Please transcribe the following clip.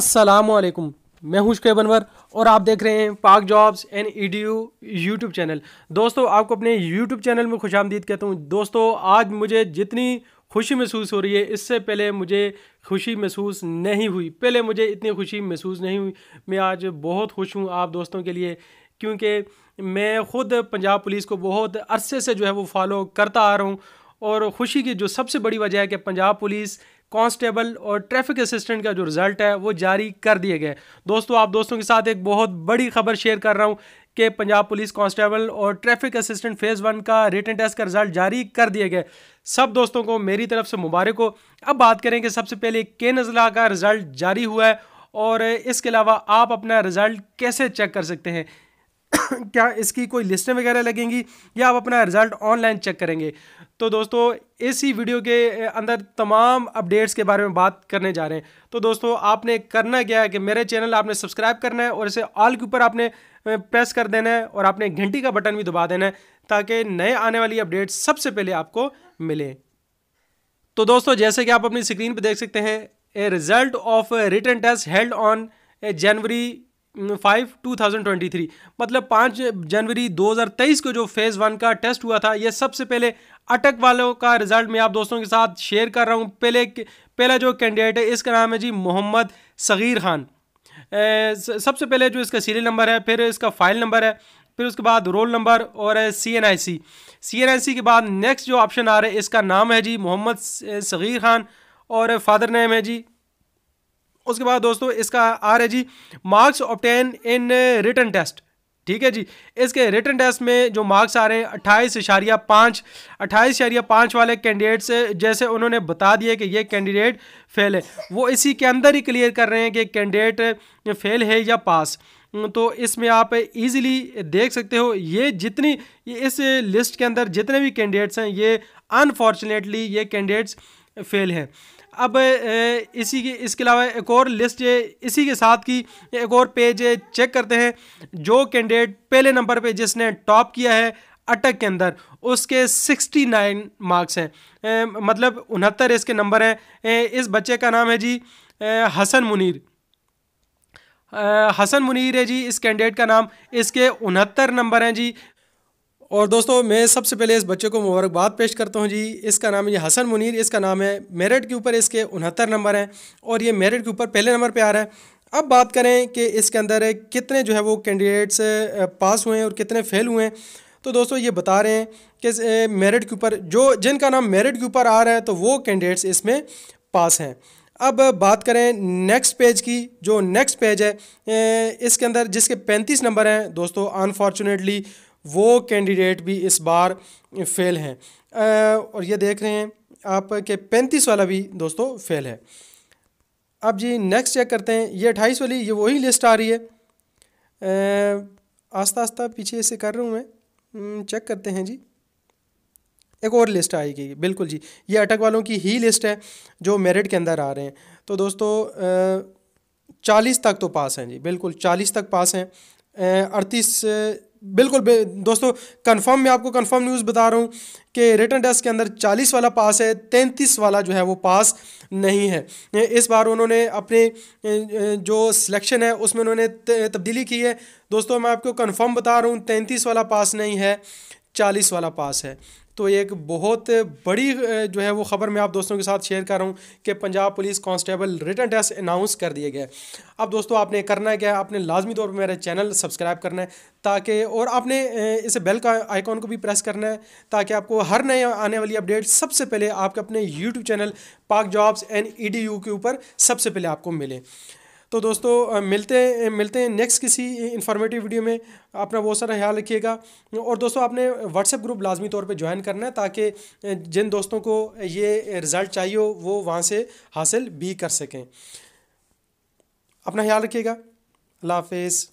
वालेकुम मैं हूं शुब अनवर और आप देख रहे हैं Pak jobs and E D U YouTube channel दोस्तों आपको अपने यूट्यूब चैनल में खुश आमदीद कहता हूं दोस्तों आज मुझे जितनी खुशी महसूस हो रही है इससे पहले मुझे खुशी महसूस नहीं हुई पहले मुझे इतनी खुशी महसूस नहीं हुई मैं आज बहुत खुश हूँ आप दोस्तों के लिए क्योंकि मैं ख़ुद पंजाब पुलिस को बहुत अरसे से जो है वो फॉलो करता आ रहा हूँ और ख़ुशी की जो सबसे बड़ी वजह है कि पंजाब पुलिस कांस्टेबल और ट्रैफिक असिस्टेंट का जो रिज़ल्ट है वो जारी कर दिए गए दोस्तों आप दोस्तों के साथ एक बहुत बड़ी खबर शेयर कर रहा हूँ कि पंजाब पुलिस कांस्टेबल और ट्रैफिक असिस्टेंट फ़ेज़ वन का रिटर्न टेस्ट का रिज़ल्ट जारी कर दिए गए सब दोस्तों को मेरी तरफ से मुबारक हो अब बात करें कि सबसे पहले के नज़ला का रिज़ल्ट जारी हुआ है और इसके अलावा आप अपना रिज़ल्ट कैसे चेक कर सकते हैं क्या इसकी कोई लिस्टें वगैरह लगेंगी या आप अपना रिज़ल्ट ऑनलाइन चेक करेंगे तो दोस्तों इसी वीडियो के अंदर तमाम अपडेट्स के बारे में बात करने जा रहे हैं तो दोस्तों आपने करना क्या है कि मेरे चैनल आपने सब्सक्राइब करना है और इसे ऑल के ऊपर आपने प्रेस कर देना है और आपने घंटी का बटन भी दबा देना है ताकि नए आने वाली अपडेट्स सबसे पहले आपको मिले तो दोस्तों जैसे कि आप अपनी स्क्रीन पर देख सकते हैं a result of written test held on January five two thousand twenty three मतलब पाँच जनवरी दो हज़ार तेईस को जो फेज़ वन का टेस्ट हुआ था ये सबसे पहले अटक वालों का रिज़ल्ट मैं आप दोस्तों के साथ शेयर कर रहा हूँ पहले पहला जो कैंडिडेट है इसका नाम है जी मोहम्मद सगीर खान सबसे पहले जो इसका सीरियल नंबर है फिर इसका फाइल नंबर है फिर उसके बाद रोल नंबर और सी एन आई सी सी एन आई सी के बाद नेक्स्ट जो ऑप्शन आ रहा है इसका नाम है जी मोहम्मद सगीर खान और फादर नेम है जी उसके बाद दोस्तों इसका आ रहा है जी marks obtained in written test ठीक है जी इसके रिटर्न टेस्ट में जो मार्क्स आ रहे हैं अट्ठाईस इशारिया पाँच अट्ठाईस इशारिया पाँच वाले कैंडिडेट्स जैसे उन्होंने बता दिया कि ये कैंडिडेट फेल है वो इसी के अंदर ही क्लियर कर रहे हैं कि कैंडिडेट फेल है या पास तो इसमें आप इजीली देख सकते हो ये जितनी इस लिस्ट के अंदर जितने भी कैंडिडेट्स हैं ये अनफॉर्चुनेटली ये कैंडिडेट्स फेल है अब इसी के इसके अलावा एक और लिस्ट इसी के साथ की एक और पेज चेक करते हैं जो कैंडिडेट पहले नंबर पे जिसने टॉप किया है अटक के अंदर उसके 69 मार्क्स हैं मतलब उनहत्तर इसके नंबर हैं इस बच्चे का नाम है जी हसन मुनीर हसन मुनीर है जी इस कैंडिडेट का नाम इसके उनहत्तर नंबर हैं जी और दोस्तों मैं सबसे पहले इस बच्चे को मुबारकबाद पेश करता हूँ जी इसका नाम है हसन मुनीर इसका नाम है मेरिट के ऊपर इसके उनहत्तर नंबर हैं और ये मेरिट के ऊपर पहले नंबर पर आ रहा है अब बात करें कि इसके अंदर कितने जो है वो कैंडिडेट्स पास हुए हैं और कितने फेल हुए हैं तो दोस्तों ये बता रहे हैं कि मेरिट के ऊपर जो जिनका नाम मेरिट के ऊपर आ रहा है तो वो कैंडिडेट्स इसमें पास हैं अब बात करें नेक्स्ट पेज की जो नेक्स्ट पेज है इसके अंदर जिसके पैंतीस नंबर हैं दोस्तों अनफॉर्चुनेटली वो कैंडिडेट भी इस बार फेल हैं और ये देख रहे हैं आप के पैंतीस वाला भी दोस्तों फेल है अब जी नेक्स्ट चेक करते हैं ये अट्ठाईस वाली ये वही लिस्ट आ रही है आस्ता आस्ता पीछे से कर रहा हूँ मैं चेक हम्म, करते हैं जी एक और लिस्ट आएगी बिल्कुल जी ये अटक वालों की ही लिस्ट है जो मेरिट के अंदर आ रहे हैं तो दोस्तों चालीस तक तो पास हैं जी बिल्कुल चालीस तक पास हैं अड़तीस बिल्कुल दोस्तों कंफर्म मैं आपको कंफर्म न्यूज़ बता रहा हूँ कि रिटर्न टेस्ट के अंदर 40 वाला पास है 33 वाला जो है वो पास नहीं है इस बार उन्होंने अपने जो सिलेक्शन है उसमें उन्होंने तब्दीली की है दोस्तों मैं आपको कंफर्म बता रहा हूँ 33 वाला पास नहीं है चालीस वाला पास है तो एक बहुत बड़ी जो है वो ख़बर मैं आप दोस्तों के साथ शेयर कर रहा हूँ कि Punjab police constable written test announce कर दिए गए अब दोस्तों आपने करना है क्या है आपने लाजमी तौर पर मेरे चैनल सब्सक्राइब करना है ताकि और आपने इस बेल का आइकॉन को भी प्रेस करना है ताकि आपको हर नए आने वाली अपडेट सबसे पहले आपके अपने YouTube channel Pak jobs and E के ऊपर सबसे पहले आपको मिले तो दोस्तों मिलते हैं मिलते हैं नेक्स्ट किसी इन्फॉर्मेटिव वीडियो में अपना बहुत सारा ख्याल रखिएगा और दोस्तों आपने व्हाट्सएप ग्रुप लाजमी तौर पे ज्वाइन करना है ताकि जिन दोस्तों को ये रिज़ल्ट चाहिए हो वो वहाँ से हासिल भी कर सकें अपना ख्याल रखिएगा अल्लाह हाफिज़